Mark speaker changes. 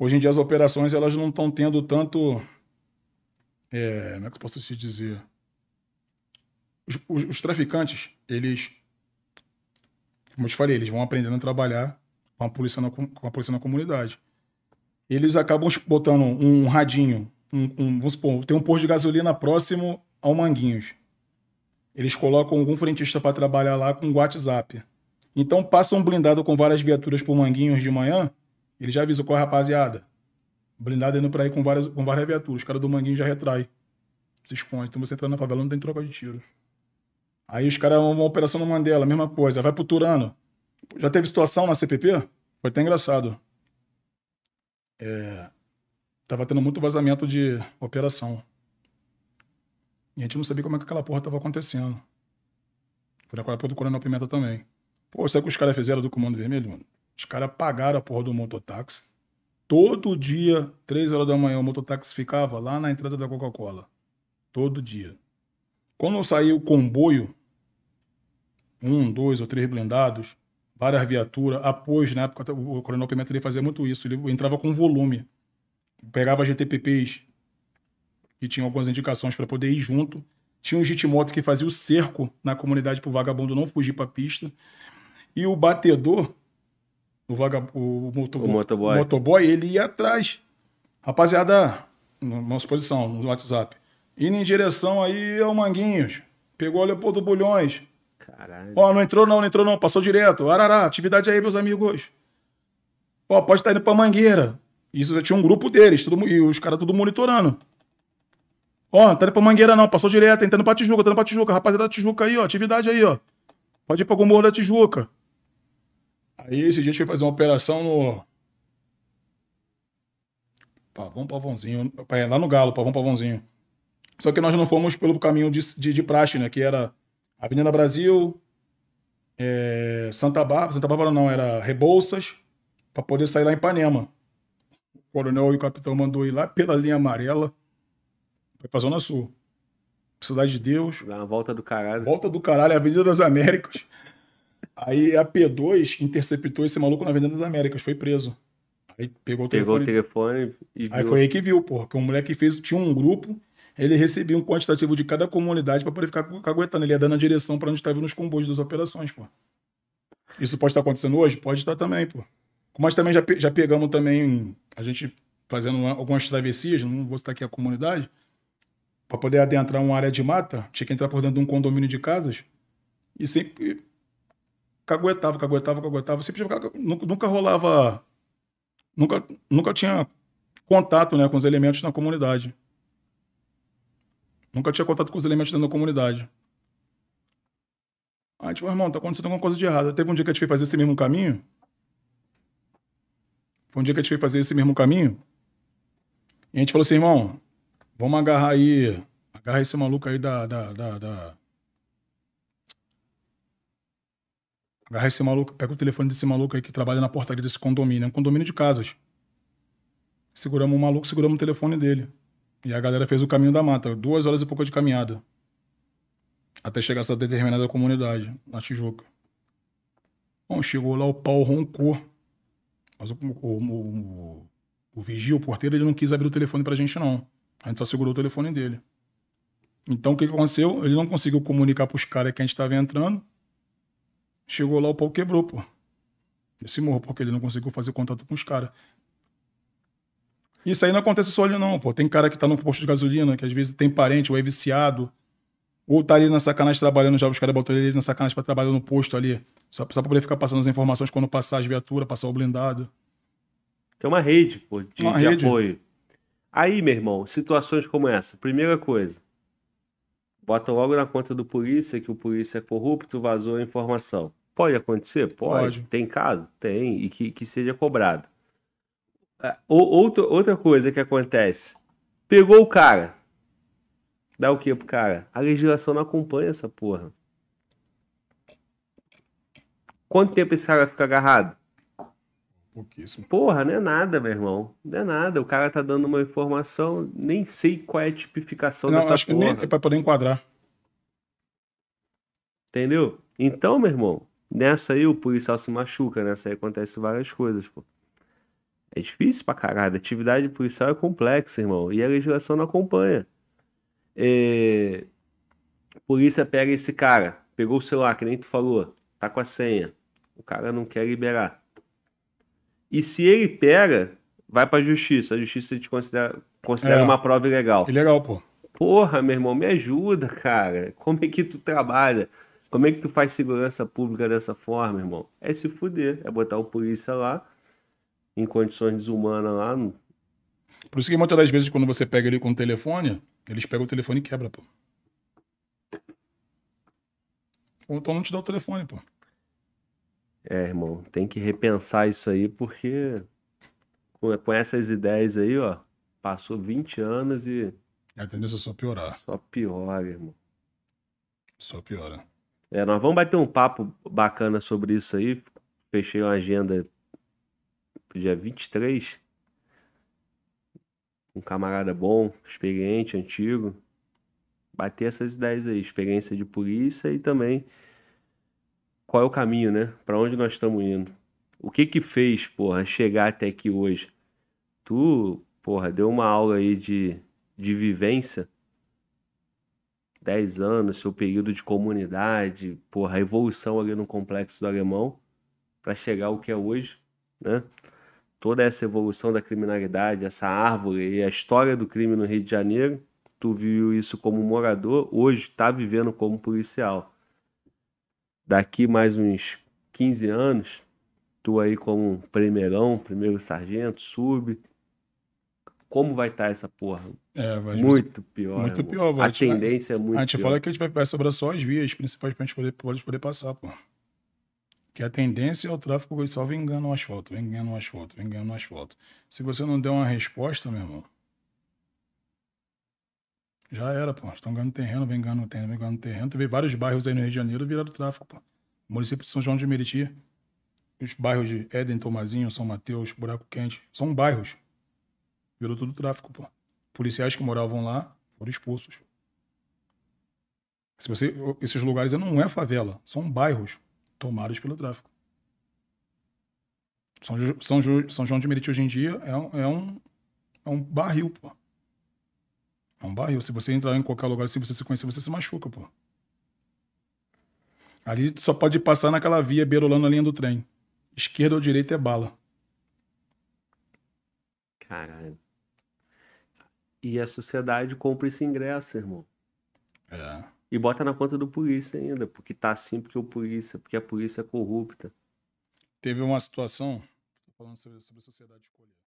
Speaker 1: Hoje em dia as operações elas não estão tendo tanto. É, como é que eu posso te dizer? Os, os, os, traficantes, eles. Como eu te falei, eles vão aprendendo a trabalhar com a polícia na, com a polícia na comunidade. Eles acabam botando um, radinho, um, um, vamos supor, tem um posto de gasolina próximo ao Manguinhos. Eles colocam algum frentista para trabalhar lá com WhatsApp. Então passam um blindado com várias viaturas por Manguinhos de manhã ele já avisou, qual é, rapaziada? Blindado indo pra aí com várias, com várias viaturas. Os caras do Manguinho já retrai. Se esconde. Então você entra na favela, não tem troca de tiro. Aí os caras, uma operação no Mandela, mesma coisa. Vai pro Turano. Já teve situação na CPP? Foi até engraçado. É... Tava tendo muito vazamento de operação. E a gente não sabia como é que aquela porra tava acontecendo. Foi na época do Coronel Pimenta também. Pô, sabe o que os caras fizeram do Comando Vermelho, mano? Os caras pagaram a porra do mototáxi. Todo dia, três horas da manhã, o mototáxi ficava lá na entrada da Coca-Cola. Todo dia. Quando saiu o comboio, um, dois ou três blindados, várias viaturas, após, na época, o Coronel Pimenta ele fazia muito isso, ele entrava com volume. Pegava GTPPs que tinham algumas indicações para poder ir junto. Tinha um moto que fazia o cerco na comunidade para o vagabundo não fugir para a pista. E o batedor, o, vaga, o, motoboy, o motoboy. motoboy, ele ia atrás. Rapaziada, nossa posição, no WhatsApp. Indo em direção aí ao Manguinhos. Pegou o Leopoldo Bulhões. Caralho. Ó, não entrou não, não entrou não. Passou direto. Arará, atividade aí, meus amigos. Ó, pode estar tá indo pra Mangueira. Isso já tinha um grupo deles, tudo, e os caras tudo monitorando. Ó, não tá indo pra Mangueira não, passou direto, entrando tá pra Tijuca, entrando tá pra Tijuca. Rapaziada da Tijuca aí, ó, atividade aí, ó. Pode ir pra algum morro da Tijuca. Aí esse dia a gente foi fazer uma operação no. Pavão Pavãozinho. É, lá no Galo, Pavão Pavãozinho. Só que nós não fomos pelo caminho de, de, de praxe, né? Que era Avenida Brasil, é, Santa Bárbara, Santa Bárbara não, era Rebouças, para poder sair lá em Ipanema. O coronel e o capitão mandou ir lá pela linha amarela, foi pra Zona Sul. Cidade de Deus. Dá uma volta do caralho. Volta do caralho, Avenida das Américas. Aí a P2 interceptou esse maluco na Avenida das Américas, foi preso. Aí
Speaker 2: pegou o pegou telefone. Pegou o telefone e. Aí viu. foi aí que
Speaker 1: viu, porra, que um moleque fez, tinha um grupo, ele recebia um quantitativo de cada comunidade para poder ficar caguetando. Ele ia dando a direção para onde estava nos comboios das operações, pô. Isso pode estar acontecendo hoje? Pode estar também, pô. Mas também já, já pegamos também, a gente fazendo uma, algumas travessias, não vou citar aqui a comunidade, para poder adentrar uma área de mata, tinha que entrar por dentro de um condomínio de casas, e sempre caguetava, caguetava, caguetava. Sempre nunca, nunca rolava. Nunca, nunca tinha contato né, com os elementos na comunidade. Nunca tinha contato com os elementos dentro da comunidade. Aí, tipo, irmão, tá acontecendo alguma coisa de errado. Teve um dia que a gente foi fazer esse mesmo caminho. Foi um dia que a gente foi fazer esse mesmo caminho. E a gente falou assim, irmão, vamos agarrar aí. Agarra esse maluco aí da, da, da, da Agarra esse maluco, pega o telefone desse maluco aí que trabalha na portaria desse condomínio. É um condomínio de casas. Seguramos o maluco, seguramos o telefone dele. E a galera fez o caminho da mata, duas horas e pouco de caminhada. Até chegar essa determinada comunidade, na Tijuca. Bom, chegou lá, o pau roncou. Mas o, o, o, o vigia, o porteiro, ele não quis abrir o telefone pra gente, não. A gente só segurou o telefone dele. Então, o que, que aconteceu? Ele não conseguiu comunicar pros caras que a gente estava entrando. Chegou lá, o pau quebrou, pô. Ele se morreu porque ele não conseguiu fazer contato com os caras. Isso aí não acontece só ali, não, pô. Tem cara que tá no posto de gasolina, que às vezes tem parente ou é viciado, ou tá ali na sacanagem trabalhando já, os caras botam ele na sacanagem pra trabalhar no posto ali, só, só pra poder ficar passando as informações quando passar as viaturas, passar o blindado.
Speaker 2: Tem uma rede, pô, de, uma de rede. apoio. Aí, meu irmão, situações como essa. Primeira coisa, botam logo na conta do polícia que o polícia é corrupto, vazou a informação. Pode acontecer? Pode. Pode. Tem caso? Tem. E que, que seja cobrado. É, outra, outra coisa que acontece. Pegou o cara. Dá o que pro cara? A legislação não acompanha essa porra. Quanto tempo esse cara fica agarrado? Pouquíssimo. Porra, não é nada, meu irmão. Não é nada. O cara tá dando uma informação, nem sei qual é a tipificação não, dessa acho porra. que nem é
Speaker 1: pra poder enquadrar.
Speaker 2: Entendeu? Então, meu irmão, Nessa aí o policial se machuca, nessa né? aí acontece várias coisas, pô. É difícil pra caralho. A atividade policial é complexa, irmão. E a legislação não acompanha. É... A polícia pega esse cara, pegou o celular, que nem tu falou, tá com a senha. O cara não quer liberar. E se ele pega, vai pra justiça. A justiça te considera, considera é. uma prova ilegal. Ilegal, pô. Porra, meu irmão, me ajuda, cara. Como é que tu trabalha? Como é que tu faz segurança pública dessa forma, irmão? É se fuder, é botar o polícia lá, em condições desumanas lá. No...
Speaker 1: Por isso que muitas das vezes quando você pega ele com o telefone, eles pegam o telefone e quebra, pô. Ou então não te dá o telefone, pô.
Speaker 2: É, irmão, tem que repensar isso aí, porque com essas ideias aí, ó, passou 20 anos e.
Speaker 1: A tendência é só piorar.
Speaker 2: Só piora, irmão. Só piora. É, nós vamos bater um papo bacana sobre isso aí. Fechei uma agenda dia 23. Um camarada bom, experiente, antigo. Bater essas ideias aí, experiência de polícia e também qual é o caminho, né? Para onde nós estamos indo? O que que fez, porra, chegar até aqui hoje? Tu, porra, deu uma aula aí de, de vivência 10 anos, seu período de comunidade, porra, a evolução ali no complexo do alemão, para chegar ao que é hoje, né? Toda essa evolução da criminalidade, essa árvore e a história do crime no Rio de Janeiro, tu viu isso como morador, hoje está vivendo como policial. Daqui mais uns 15 anos, tu aí como primeirão, primeiro sargento, sub, como vai estar tá essa porra? É, vai, muito pior. Muito né, amor. pior, vai, A tendência vai, é muito A gente pior. fala
Speaker 1: que a gente vai, sobrar só as vias principais pra gente poder, poder passar, pô. Que a tendência é o tráfego só vem ganhando o asfalto, vem ganhando o asfalto, vem ganhando o asfalto. Se você não der uma resposta, meu irmão, já era, pô. Estão ganhando terreno, vem ganhando terreno, vem ganhando terreno. Teve vários bairros aí no Rio de Janeiro viraram tráfico, pô. O município de São João de Meriti, os bairros de Éden, Tomazinho, São Mateus, Buraco Quente, são bairros. Virou tudo tráfico, pô. Policiais que moravam lá foram expulsos. Se você, esses lugares não é favela, são bairros tomados pelo tráfico. São, São, São João de Meriti hoje em dia é, um, é, um, é um barril, pô. É um barril. Se você entrar em qualquer lugar, se você se conhecer, você se machuca, pô. Ali só pode passar naquela via beirolando a linha do trem. Esquerda ou direita é bala.
Speaker 2: Caralho. E a sociedade compra esse ingresso, irmão. É. E bota na conta do polícia ainda, porque tá assim porque o polícia, porque a polícia é corrupta. Teve uma situação,
Speaker 1: falando sobre, sobre a sociedade escolher.